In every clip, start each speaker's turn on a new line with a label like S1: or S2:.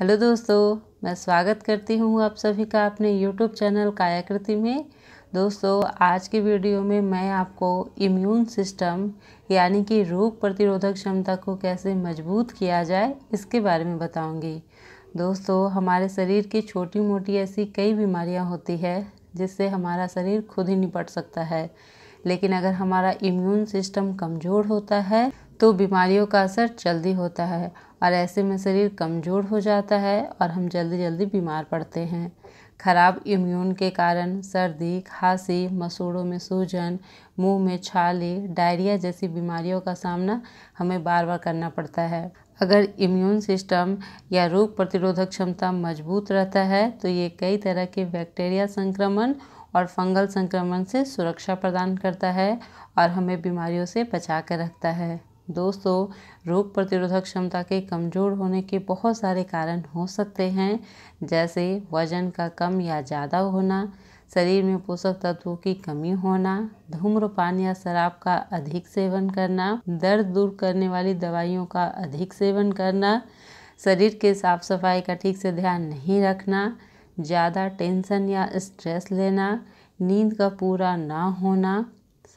S1: hello दोस्तों मैं स्वागत करती हूँ आप सभी का अपने यूट्यूब चैनल कायाकृति में दोस्तों आज के वीडियो में मैं आपको इम्यून सिस्टम यानी कि रोग प्रतिरोधक क्षमता को कैसे मजबूत किया जाए इसके बारे में बताऊंगी दोस्तों हमारे शरीर की छोटी मोटी ऐसी कई बीमारियां होती है जिससे हमारा शरीर खुद ही निपट सकता है लेकिन अगर हमारा इम्यून सिस्टम कमज़ोर होता है तो बीमारियों का असर जल्दी होता है और ऐसे में शरीर कमज़ोर हो जाता है और हम जल्दी जल्दी बीमार पड़ते हैं खराब इम्यून के कारण सर्दी खांसी मसूड़ों में सूजन मुंह में छाली डायरिया जैसी बीमारियों का सामना हमें बार बार करना पड़ता है अगर इम्यून सिस्टम या रोग प्रतिरोधक क्षमता मजबूत रहता है तो ये कई तरह के बैक्टीरिया संक्रमण और फंगल संक्रमण से सुरक्षा प्रदान करता है और हमें बीमारियों से बचा कर रखता है दोस्तों रोग प्रतिरोधक क्षमता के कमज़ोर होने के बहुत सारे कारण हो सकते हैं जैसे वजन का कम या ज़्यादा होना शरीर में पोषक तत्वों की कमी होना धूम्रपान या शराब का अधिक सेवन करना दर्द दूर करने वाली दवाइयों का अधिक सेवन करना शरीर के साफ सफाई का ठीक से ध्यान नहीं रखना ज़्यादा टेंशन या स्ट्रेस लेना नींद का पूरा ना होना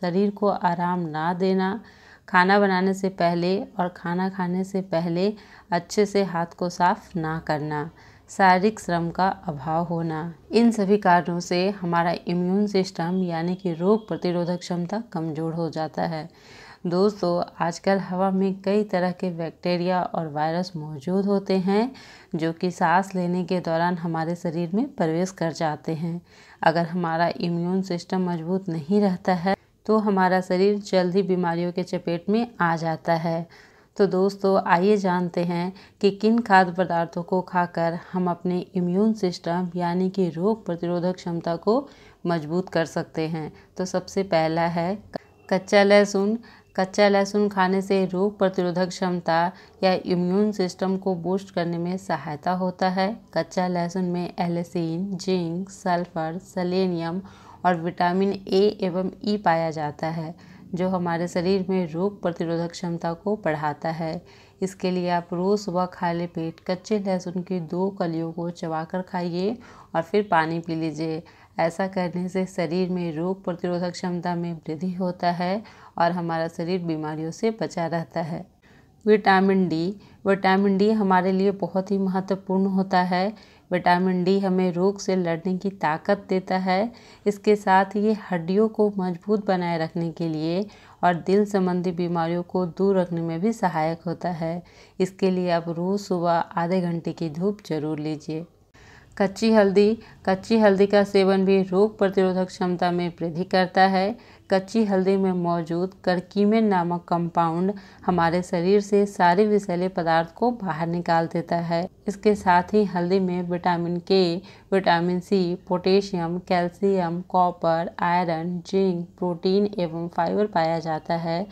S1: शरीर को आराम ना देना खाना बनाने से पहले और खाना खाने से पहले अच्छे से हाथ को साफ ना करना शारीरिक श्रम का अभाव होना इन सभी कारणों से हमारा इम्यून सिस्टम यानी कि रोग प्रतिरोधक क्षमता कमज़ोर हो जाता है दोस्तों आजकल हवा में कई तरह के बैक्टीरिया और वायरस मौजूद होते हैं जो कि सांस लेने के दौरान हमारे शरीर में प्रवेश कर जाते हैं अगर हमारा इम्यून सिस्टम मजबूत नहीं रहता है तो हमारा शरीर जल्द ही बीमारियों के चपेट में आ जाता है तो दोस्तों आइए जानते हैं कि किन खाद्य पदार्थों को खाकर हम अपने इम्यून सिस्टम यानी कि रोग प्रतिरोधक क्षमता को मजबूत कर सकते हैं तो सबसे पहला है कच्चा लहसुन कच्चा लहसुन खाने से रोग प्रतिरोधक क्षमता या इम्यून सिस्टम को बूस्ट करने में सहायता होता है कच्चा लहसुन में एलेसिन जिंक सल्फर सलेनियम और विटामिन ए एवं ई पाया जाता है जो हमारे शरीर में रोग प्रतिरोधक क्षमता को बढ़ाता है इसके लिए आप रोज़ सुबह खाली पेट कच्चे लहसुन की दो कलियों को चबाकर खाइए और फिर पानी पी लीजिए ऐसा करने से शरीर में रोग प्रतिरोधक क्षमता में वृद्धि होता है और हमारा शरीर बीमारियों से बचा रहता है विटामिन डी विटामिन डी हमारे लिए बहुत ही महत्वपूर्ण होता है विटामिन डी हमें रोग से लड़ने की ताकत देता है इसके साथ ये हड्डियों को मजबूत बनाए रखने के लिए और दिल संबंधी बीमारियों को दूर रखने में भी सहायक होता है इसके लिए आप रोज़ सुबह आधे घंटे की धूप जरूर लीजिए कच्ची हल्दी कच्ची हल्दी का सेवन भी रोग प्रतिरोधक क्षमता में वृद्धि करता है कच्ची हल्दी में मौजूद करकीमेन नामक कंपाउंड हमारे शरीर से सारे विषैले पदार्थ को बाहर निकाल देता है इसके साथ ही हल्दी में vitamin K vitamin C potassium calcium copper iron zinc protein एवं फाइबर पाया जाता है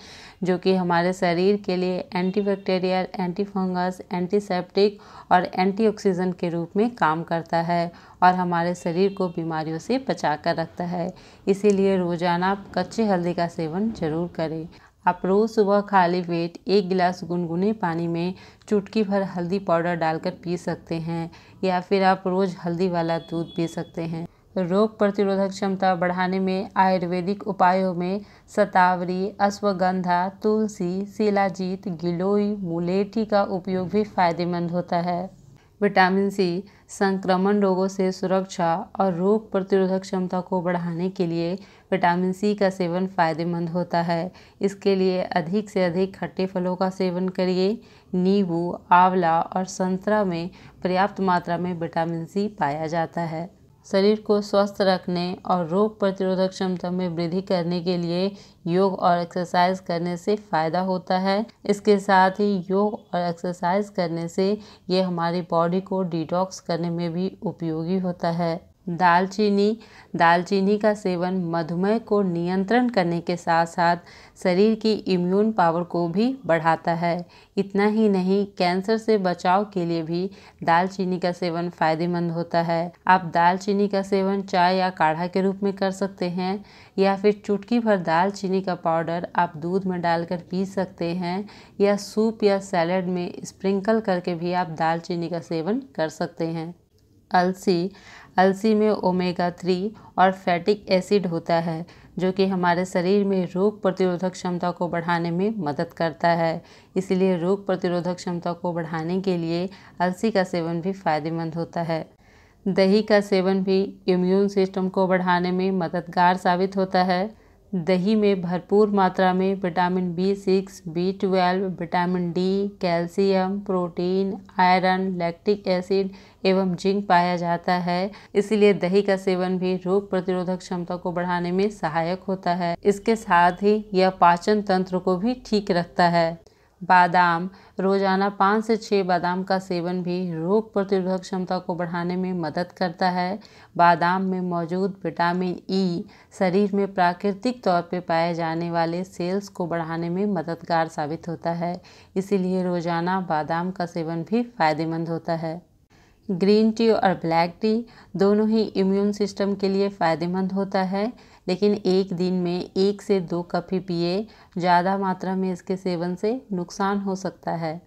S1: जो कि हमारे शरीर के लिए एंटीबैक्टीरियल एंटीफंगस एंटीसेप्टिक और एंटी के रूप में काम करता है और हमारे शरीर को बीमारियों से बचा कर रखता है इसीलिए रोज़ाना कच्चे हल्दी का सेवन जरूर करें आप रोज़ सुबह खाली पेट एक गिलास गुनगुने पानी में चुटकी भर हल्दी पाउडर डालकर पी सकते हैं या फिर आप रोज़ हल्दी वाला दूध पी सकते हैं रोग प्रतिरोधक क्षमता बढ़ाने में आयुर्वेदिक उपायों में सतावरी अश्वगंधा तुलसी शिलाजीत गिलोई मुलेठी का उपयोग भी फायदेमंद होता है विटामिन सी संक्रमण रोगों से सुरक्षा और रोग प्रतिरोधक क्षमता को बढ़ाने के लिए विटामिन सी का सेवन फायदेमंद होता है इसके लिए अधिक से अधिक खट्टे फलों का सेवन करिए नींबू आंवला और संतरा में पर्याप्त मात्रा में विटामिन सी पाया जाता है शरीर को स्वस्थ रखने और रोग प्रतिरोधक क्षमता में वृद्धि करने के लिए योग और एक्सरसाइज करने से फ़ायदा होता है इसके साथ ही योग और एक्सरसाइज करने से ये हमारी बॉडी को डिटॉक्स करने में भी उपयोगी होता है दालचीनी दालचीनी का सेवन मधुमेह को नियंत्रण करने के साथ साथ शरीर की इम्यून पावर को भी बढ़ाता है इतना ही नहीं कैंसर से बचाव के लिए भी दालचीनी का सेवन फायदेमंद होता है आप दालचीनी का सेवन चाय या काढ़ा के रूप में कर सकते हैं या फिर चुटकी भर दालचीनी का पाउडर आप दूध में डालकर पी सकते हैं या सूप या सैलड में स्प्रिंकल करके भी आप दालचीनी का सेवन कर सकते हैं अलसी अलसी में ओमेगा थ्री और फैटिक एसिड होता है जो कि हमारे शरीर में रोग प्रतिरोधक क्षमता को बढ़ाने में मदद करता है इसलिए रोग प्रतिरोधक क्षमता को बढ़ाने के लिए अलसी का सेवन भी फायदेमंद होता है दही का सेवन भी इम्यून सिस्टम को बढ़ाने में मददगार साबित होता है दही में भरपूर मात्रा में vitamin B six B twelve vitamin D calcium protein iron lactic acid एवं जिंक पाया जाता है इसलिए दही का सेवन भी रोग प्रतिरोधक क्षमता को बढ़ाने में सहायक होता है इसके साथ ही यह पाचन तंत्र को भी ठीक रखता है बादाम रोज़ाना पाँच से छः बादाम का सेवन भी रोग प्रतिरोधक क्षमता को बढ़ाने में मदद करता है बादाम में मौजूद विटामिन ई शरीर में प्राकृतिक तौर पर पाए जाने वाले सेल्स को बढ़ाने में मददगार साबित होता है इसीलिए रोज़ाना बादाम का सेवन भी फ़ायदेमंद होता है ग्रीन टी और ब्लैक टी दोनों ही इम्यून सिस्टम के लिए फ़ायदेमंद होता है लेकिन एक दिन में एक से दो कप ही पिए ज़्यादा मात्रा में इसके सेवन से नुकसान हो सकता है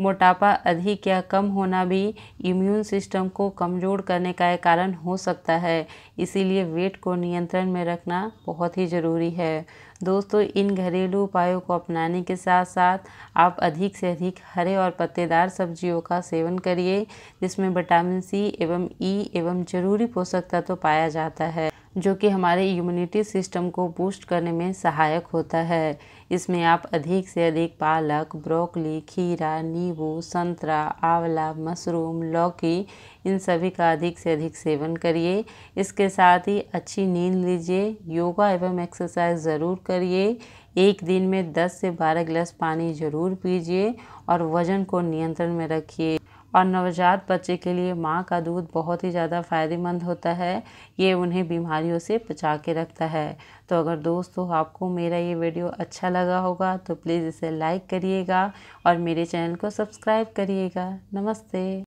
S1: मोटापा अधिक या कम होना भी इम्यून सिस्टम को कमज़ोर करने का एक कारण हो सकता है इसीलिए वेट को नियंत्रण में रखना बहुत ही ज़रूरी है दोस्तों इन घरेलू उपायों को अपनाने के साथ साथ आप अधिक से अधिक हरे और पत्तेदार सब्जियों का सेवन करिए जिसमें विटामिन सी एवं ई एवं जरूरी पोषक तत्व तो पाया जाता है जो कि हमारे इम्यूनिटी सिस्टम को बूस्ट करने में सहायक होता है इसमें आप अधिक से अधिक पालक ब्रोकली खीरा नींबू संतरा आंवला मशरूम लौकी इन सभी का अधिक से अधिक सेवन करिए इसके साथ ही अच्छी नींद लीजिए योगा एवं एक्सरसाइज ज़रूर करिए एक दिन में 10 से 12 गिलास पानी ज़रूर पीजिए और वज़न को नियंत्रण में रखिए और नवजात बच्चे के लिए माँ का दूध बहुत ही ज़्यादा फ़ायदेमंद होता है ये उन्हें बीमारियों से बचा के रखता है तो अगर दोस्तों आपको मेरा ये वीडियो अच्छा लगा होगा तो प्लीज़ इसे लाइक करिएगा और मेरे चैनल को सब्सक्राइब करिएगा नमस्ते